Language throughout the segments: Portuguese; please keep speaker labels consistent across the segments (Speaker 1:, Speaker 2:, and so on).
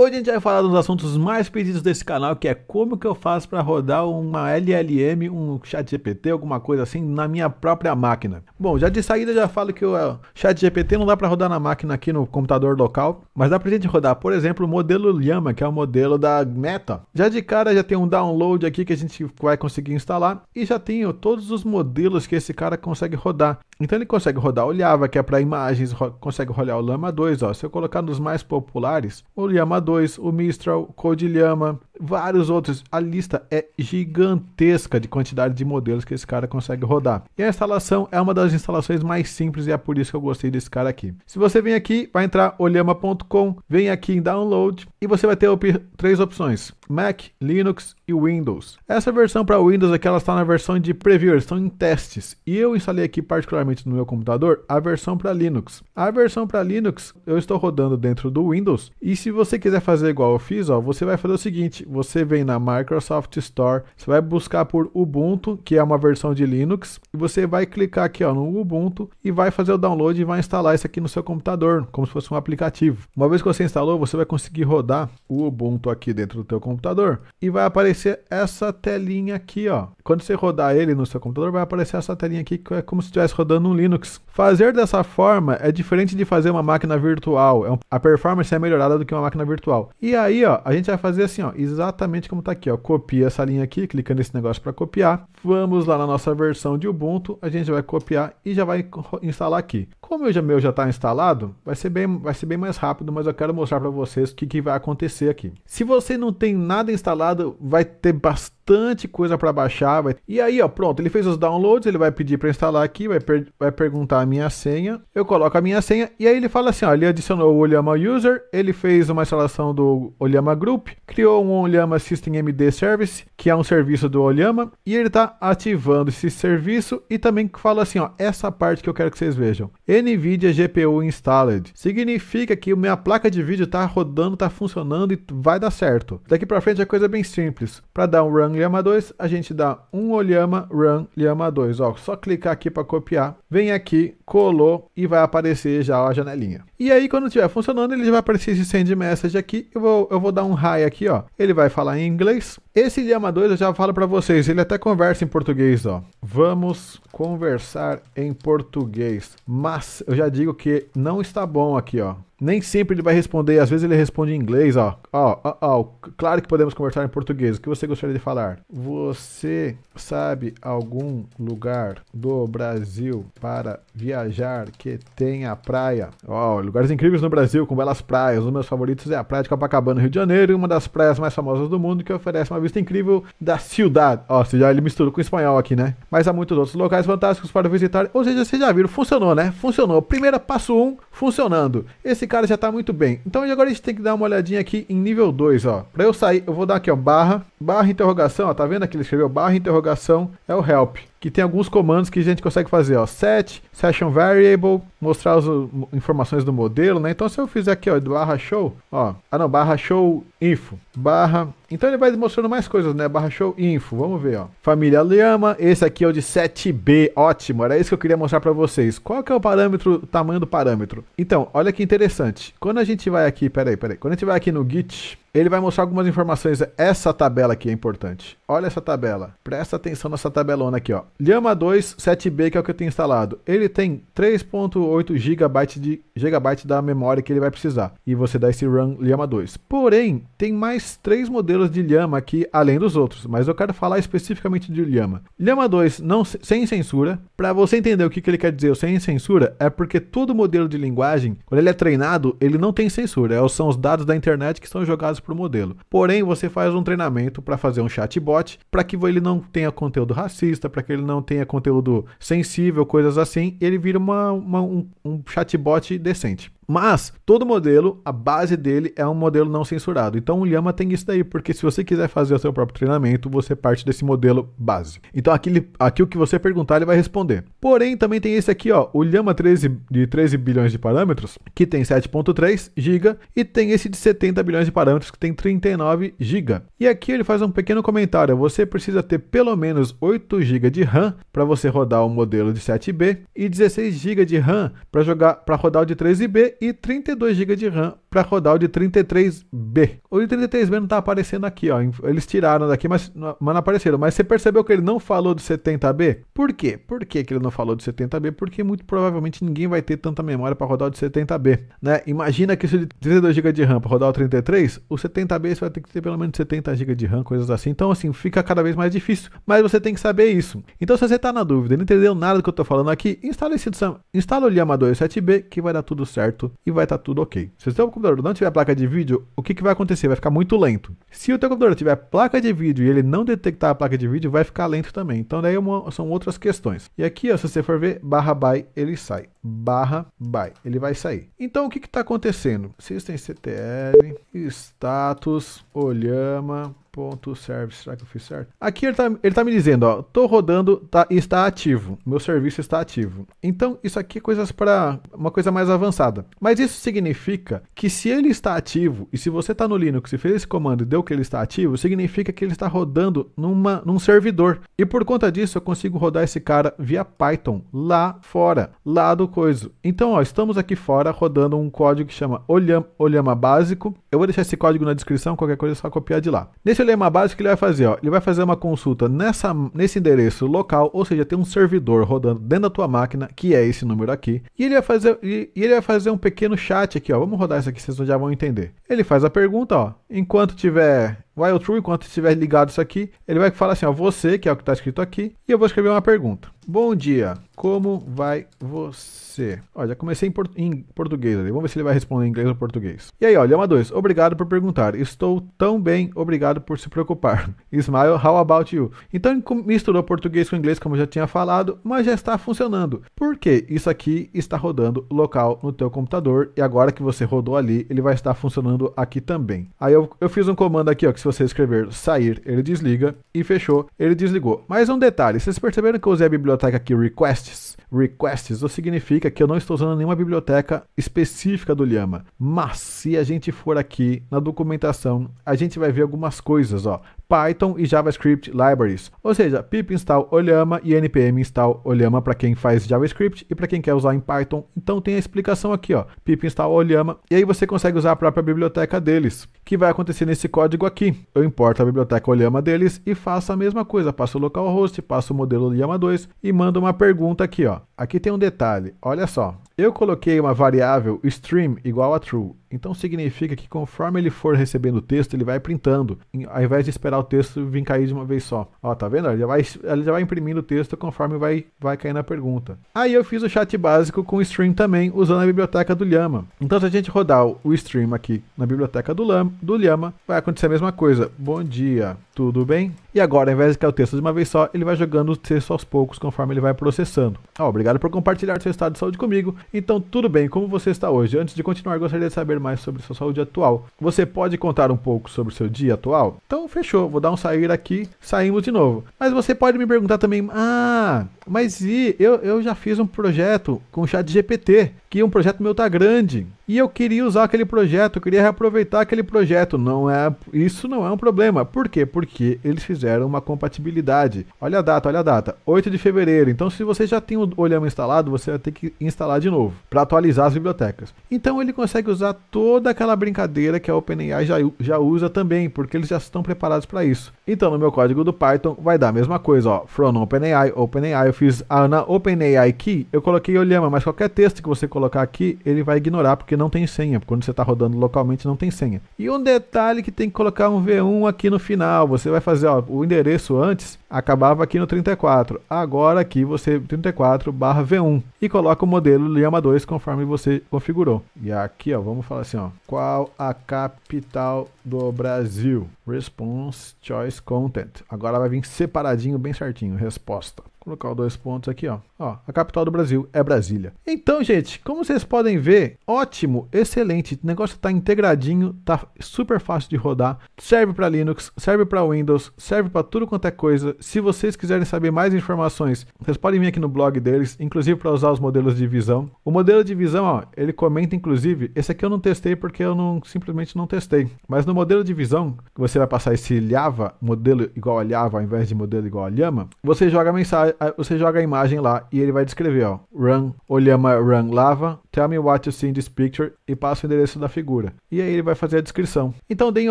Speaker 1: Hoje a gente vai falar dos assuntos mais pedidos desse canal, que é como que eu faço para rodar uma LLM, um ChatGPT, alguma coisa assim, na minha própria máquina. Bom, já de saída já falo que o é, ChatGPT não dá para rodar na máquina aqui no computador local, mas dá para gente rodar, por exemplo, o modelo Llama, que é o modelo da Meta. Já de cara já tem um download aqui que a gente vai conseguir instalar e já tenho todos os modelos que esse cara consegue rodar. Então ele consegue rodar o Java, que é para imagens, consegue rolar o Llama 2, ó. Se eu colocar nos mais populares, o Llama 2 2, o Mistral, Codilhama, vários outros. A lista é gigantesca de quantidade de modelos que esse cara consegue rodar. E a instalação é uma das instalações mais simples e é por isso que eu gostei desse cara aqui. Se você vem aqui, vai entrar olhama.com, vem aqui em download e você vai ter op três opções: Mac, Linux e Windows. Essa versão para Windows aqui ela está na versão de preview, estão em testes. E eu instalei aqui particularmente no meu computador a versão para Linux. A versão para Linux eu estou rodando dentro do Windows e se você quiser fazer igual eu fiz, ó, você vai fazer o seguinte, você vem na Microsoft Store, você vai buscar por Ubuntu, que é uma versão de Linux, e você vai clicar aqui ó, no Ubuntu e vai fazer o download e vai instalar isso aqui no seu computador, como se fosse um aplicativo. Uma vez que você instalou, você vai conseguir rodar o Ubuntu aqui dentro do teu computador e vai aparecer essa telinha aqui, ó. Quando você rodar ele no seu computador, vai aparecer essa telinha aqui que é como se estivesse rodando um Linux. Fazer dessa forma é diferente de fazer uma máquina virtual. É um... a performance é melhorada do que uma máquina virtual. E aí, ó, a gente vai fazer assim, ó, exatamente como está aqui. Ó. Copia essa linha aqui, clica nesse negócio para copiar. Vamos lá na nossa versão de Ubuntu, a gente vai copiar e já vai instalar aqui. Como o meu já está instalado, vai ser, bem, vai ser bem mais rápido, mas eu quero mostrar para vocês o que, que vai acontecer aqui. Se você não tem nada instalado, vai ter bastante coisa para baixar. Vai... E aí, ó, pronto, ele fez os downloads, ele vai pedir para instalar aqui, vai, per... vai perguntar a minha senha. Eu coloco a minha senha e aí ele fala assim, ó, ele adicionou o Olhama User, ele fez uma instalação do Olhama Group, criou um Olhama System MD Service, que é um serviço do Olhama, e ele está ativando esse serviço e também fala assim, ó, essa parte que eu quero que vocês vejam. Ele NVIDIA GPU Installed. Significa que minha placa de vídeo está rodando, está funcionando e vai dar certo. Daqui para frente a é coisa é bem simples. Para dar um run llama 2, a gente dá um olhama run llama 2. Ó, só clicar aqui para copiar. Vem aqui, colou e vai aparecer já a janelinha. E aí quando estiver funcionando, ele já vai aparecer esse send message aqui. Eu vou, eu vou dar um hi aqui, ó. Ele vai falar em inglês. Esse llama 2 eu já falo para vocês, ele até conversa em português, ó. Vamos conversar em português. Mas eu já digo que não está bom aqui, ó nem sempre ele vai responder, às vezes ele responde em inglês, ó. Ó, ó, ó. Claro que podemos conversar em português. O que você gostaria de falar? Você sabe algum lugar do Brasil para viajar que tenha praia? Ó, lugares incríveis no Brasil, com belas praias. Um dos meus favoritos é a Praia de Copacabana, Rio de Janeiro, uma das praias mais famosas do mundo que oferece uma vista incrível da cidade. Ó, você já ele misturou com espanhol aqui, né? Mas há muitos outros locais fantásticos para visitar. Ou seja, vocês já viram, funcionou, né? Funcionou. primeiro passo um, funcionando. Esse cara já tá muito bem. Então agora a gente tem que dar uma olhadinha aqui em nível 2, ó. Pra eu sair, eu vou dar aqui, ó, barra, barra interrogação, ó, tá vendo aqui? Ele escreveu barra interrogação, é o help que tem alguns comandos que a gente consegue fazer, ó, set, session variable, mostrar as informações do modelo, né? Então se eu fizer aqui, ó, barra show, ó, ah não, barra show info, barra, então ele vai mostrando mais coisas, né? Barra show info, vamos ver, ó. Família Lyama, esse aqui é o de 7B, ótimo, era isso que eu queria mostrar para vocês. Qual que é o parâmetro, o tamanho do parâmetro? Então, olha que interessante, quando a gente vai aqui, peraí, peraí, quando a gente vai aqui no git, ele vai mostrar algumas informações. Essa tabela aqui é importante. Olha essa tabela. Presta atenção nessa tabelona aqui, ó. Lhama 2 7B, que é o que eu tenho instalado. Ele tem 3.8 GB de gigabyte da memória que ele vai precisar. E você dá esse run Lhama 2. Porém, tem mais três modelos de Lhama aqui, além dos outros. Mas eu quero falar especificamente de Lhama. Lhama 2 não, sem censura. Para você entender o que, que ele quer dizer sem censura, é porque todo modelo de linguagem, quando ele é treinado, ele não tem censura. É são os dados da internet que são jogados apenas para o modelo. Porém, você faz um treinamento para fazer um chatbot para que ele não tenha conteúdo racista, para que ele não tenha conteúdo sensível, coisas assim. Ele vira uma, uma um, um chatbot decente. Mas todo modelo, a base dele é um modelo não censurado. Então o Llama tem isso daí, porque se você quiser fazer o seu próprio treinamento, você parte desse modelo base. Então aqui, aqui o que você perguntar, ele vai responder. Porém, também tem esse aqui, ó, o Llama 13 de 13 bilhões de parâmetros, que tem 7.3 GB, e tem esse de 70 bilhões de parâmetros, que tem 39 GB. E aqui ele faz um pequeno comentário, você precisa ter pelo menos 8 GB de RAM para você rodar o modelo de 7B e 16 GB de RAM para jogar para rodar o de 13B e 32 GB de RAM para rodar o de 33B. O I-33B não tá aparecendo aqui, ó. Eles tiraram daqui, mas, mas não apareceram. Mas você percebeu que ele não falou do 70B? Por quê? Por que, que ele não falou do 70B? Porque muito provavelmente ninguém vai ter tanta memória para rodar o de 70B, né? Imagina que se de 32 GB de RAM para rodar o 33, o 70B você vai ter que ter pelo menos 70 GB de RAM, coisas assim. Então, assim, fica cada vez mais difícil. Mas você tem que saber isso. Então, se você tá na dúvida e não entendeu nada do que eu tô falando aqui, instala, esse, instala o Lhama 27B que vai dar tudo certo e vai estar tá tudo ok. Se o seu computador não tiver placa de vídeo, o que, que vai acontecer? PC vai ficar muito lento. Se o teu computador tiver placa de vídeo e ele não detectar a placa de vídeo, vai ficar lento também. Então daí é uma, são outras questões. E aqui, ó, se você for ver, barra by, ele sai. Barra by, ele vai sair. Então o que está acontecendo? System CTL, status, olhama, Ponto service, será que eu fiz certo? Aqui ele está tá me dizendo, ó, tô rodando tá, está ativo, meu serviço está ativo. Então isso aqui é coisas para uma coisa mais avançada. Mas isso significa que se ele está ativo e se você está no Linux e fez esse comando e deu que ele está ativo, significa que ele está rodando numa, num servidor. E por conta disso eu consigo rodar esse cara via Python lá fora, lá do coisa Então ó, estamos aqui fora rodando um código que chama Olhama, Olhama Básico. Eu vou deixar esse código na descrição, qualquer coisa é só copiar de lá. Nesse esse lema básico que ele vai fazer, ó, ele vai fazer uma consulta nessa, nesse endereço local, ou seja, tem um servidor rodando dentro da tua máquina, que é esse número aqui, e ele vai fazer, e, e ele vai fazer um pequeno chat aqui, ó. Vamos rodar isso aqui, vocês já vão entender. Ele faz a pergunta, ó, enquanto tiver while true, enquanto estiver ligado isso aqui, ele vai falar assim, ó, você, que é o que está escrito aqui, e eu vou escrever uma pergunta. Bom dia, como vai você? Ó, já comecei em, port em português ali, vamos ver se ele vai responder em inglês ou português. E aí, ó, lema 2, obrigado por perguntar, estou tão bem, obrigado por se preocupar. Smile, how about you? Então, misturou português com inglês, como eu já tinha falado, mas já está funcionando. Por quê? Isso aqui está rodando local no teu computador, e agora que você rodou ali, ele vai estar funcionando aqui também. Aí eu, eu fiz um comando aqui, ó, que se você escrever sair, ele desliga e fechou, ele desligou. Mais um detalhe, vocês perceberam que eu usei a biblioteca aqui requests? Requests, isso significa que eu não estou usando nenhuma biblioteca específica do llama Mas se a gente for aqui na documentação, a gente vai ver algumas coisas, ó. Python e JavaScript Libraries. Ou seja, pip install Olhama e npm install Olhama para quem faz JavaScript e para quem quer usar em Python. Então tem a explicação aqui, ó, pip install Olhama e aí você consegue usar a própria biblioteca deles, que vai acontecer nesse código aqui. Eu importo a biblioteca Olhama deles e faço a mesma coisa, passo o localhost, passo o modelo Olhama 2 e mando uma pergunta aqui, ó. Aqui tem um detalhe, olha só. Eu coloquei uma variável stream igual a true. Então significa que conforme ele for recebendo o texto, ele vai printando, ao invés de esperar o texto vir cair de uma vez só. Ó, tá vendo? Ele já vai, ele já vai imprimindo o texto conforme vai, vai caindo na pergunta. Aí eu fiz o chat básico com o stream também, usando a biblioteca do Llama. Então se a gente rodar o stream aqui na biblioteca do Llama, do Llama vai acontecer a mesma coisa. Bom dia, tudo bem? E agora, ao invés de criar o texto de uma vez só, ele vai jogando o texto aos poucos conforme ele vai processando. Ah, obrigado por compartilhar seu estado de saúde comigo. Então, tudo bem, como você está hoje? Antes de continuar, gostaria de saber mais sobre sua saúde atual. Você pode contar um pouco sobre seu dia atual? Então, fechou, vou dar um sair aqui, saímos de novo. Mas você pode me perguntar também, ah, mas e eu, eu já fiz um projeto com o chat GPT, que um projeto meu tá grande e eu queria usar aquele projeto, eu queria reaproveitar aquele projeto. Não é, isso não é um problema. Por quê? Porque eles fizeram uma compatibilidade. Olha a data, olha a data, 8 de fevereiro. Então, se você já tem o Olhama instalado, você vai ter que instalar de novo para atualizar as bibliotecas. Então, ele consegue usar toda aquela brincadeira que a OpenAI já, já usa também, porque eles já estão preparados para isso. Então, no meu código do Python vai dar a mesma coisa, ó, from OpenAI, OpenAI, eu fiz a, na OpenAI Key, eu coloquei Olhama, mas qualquer texto que você colocar aqui, ele vai ignorar porque não tem senha. Quando você está rodando localmente, não tem senha. E um detalhe que tem que colocar um V1 aqui no final. Você vai fazer ó, o endereço antes, acabava aqui no 34. Agora aqui você 34 barra V1 e coloca o modelo Lhama 2 conforme você configurou. E aqui, ó, vamos falar assim, ó, qual a capital do Brasil? Response Choice Content. Agora vai vir separadinho, bem certinho, resposta colocar dois pontos aqui, ó. ó. A capital do Brasil é Brasília. Então, gente, como vocês podem ver, ótimo, excelente. O negócio tá integradinho, tá super fácil de rodar. Serve para Linux, serve para Windows, serve para tudo quanto é coisa. Se vocês quiserem saber mais informações, vocês podem vir aqui no blog deles, inclusive para usar os modelos de visão. O modelo de visão, ó, ele comenta inclusive, esse aqui eu não testei porque eu não simplesmente não testei. Mas no modelo de visão, você vai passar esse Java, modelo igual a Java ao invés de modelo igual a Llama, você joga mensagem, ah, você joga a imagem lá e ele vai descrever, ó. Run, Olhama Run Lava, Tell me what you see in this picture e passa o endereço da figura. E aí ele vai fazer a descrição. Então deem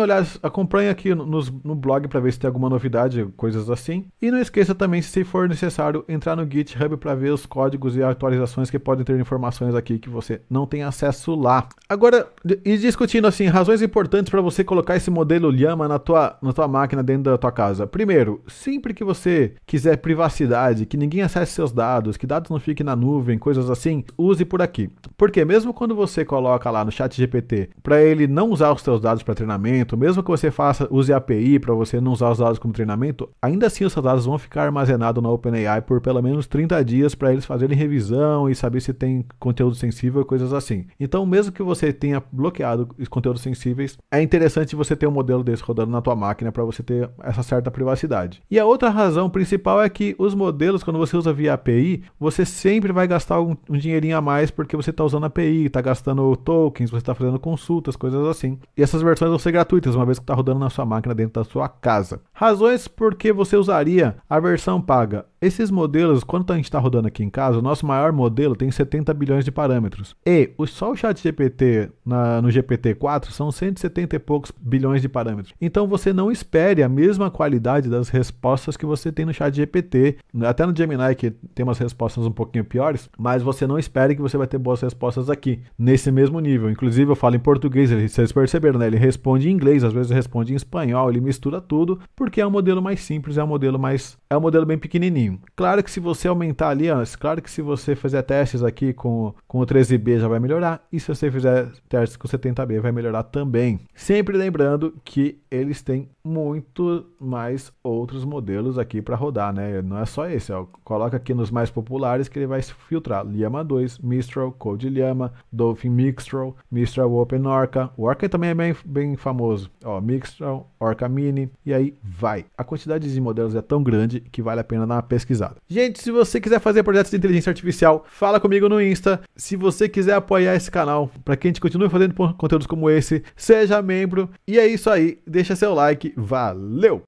Speaker 1: olhadas, acompanhe aqui no, no blog para ver se tem alguma novidade, coisas assim. E não esqueça também, se for necessário, entrar no GitHub para ver os códigos e atualizações que podem ter informações aqui que você não tem acesso lá. Agora, e discutindo assim, razões importantes para você colocar esse modelo Llama na tua, na tua máquina dentro da tua casa. Primeiro, sempre que você quiser privacidade, privacidade, que ninguém acesse seus dados, que dados não fiquem na nuvem, coisas assim, use por aqui. Porque mesmo quando você coloca lá no chat GPT para ele não usar os seus dados para treinamento, mesmo que você faça use API para você não usar os dados como treinamento, ainda assim os seus dados vão ficar armazenados na OpenAI por pelo menos 30 dias para eles fazerem revisão e saber se tem conteúdo sensível, coisas assim. Então, mesmo que você tenha bloqueado os conteúdos sensíveis, é interessante você ter um modelo desse rodando na tua máquina para você ter essa certa privacidade. E a outra razão principal é que os modelos modelos, quando você usa via API, você sempre vai gastar um, um dinheirinho a mais porque você está usando API, está gastando tokens, você está fazendo consultas, coisas assim. E essas versões vão ser gratuitas, uma vez que está rodando na sua máquina dentro da sua casa. Razões por que você usaria a versão paga. Esses modelos, quando a gente está rodando aqui em casa, o nosso maior modelo tem 70 bilhões de parâmetros. E o, só o chat GPT na, no GPT-4 são 170 e poucos bilhões de parâmetros. Então você não espere a mesma qualidade das respostas que você tem no chat GPT. Até no Gemini, que tem umas respostas um pouquinho piores, mas você não espere que você vai ter boas respostas aqui, nesse mesmo nível. Inclusive, eu falo em português, vocês perceberam, né? Ele responde em inglês, às vezes responde em espanhol, ele mistura tudo, porque é um modelo mais simples, é um modelo mais é um modelo bem pequenininho. Claro que se você aumentar ali, ó, claro que se você fizer testes aqui com, com o 13B já vai melhorar, e se você fizer testes com o 70B vai melhorar também. Sempre lembrando que eles têm muito mais outros modelos aqui para rodar, né? Não é só esse, ó. coloca aqui nos mais populares que ele vai se filtrar Llama 2, Mistral, Code Llama, Dolphin Mistral, Mistral Open Orca, o Orca também é bem, bem famoso, ó, Mistral, Orca Mini, e aí vai. A quantidade de modelos é tão grande que vale a pena dar uma pesquisada. Gente, se você quiser fazer projetos de inteligência artificial, fala comigo no Insta. Se você quiser apoiar esse canal, para que a gente continue fazendo conteúdos como esse, seja membro. E é isso aí, deixa seu like, valeu!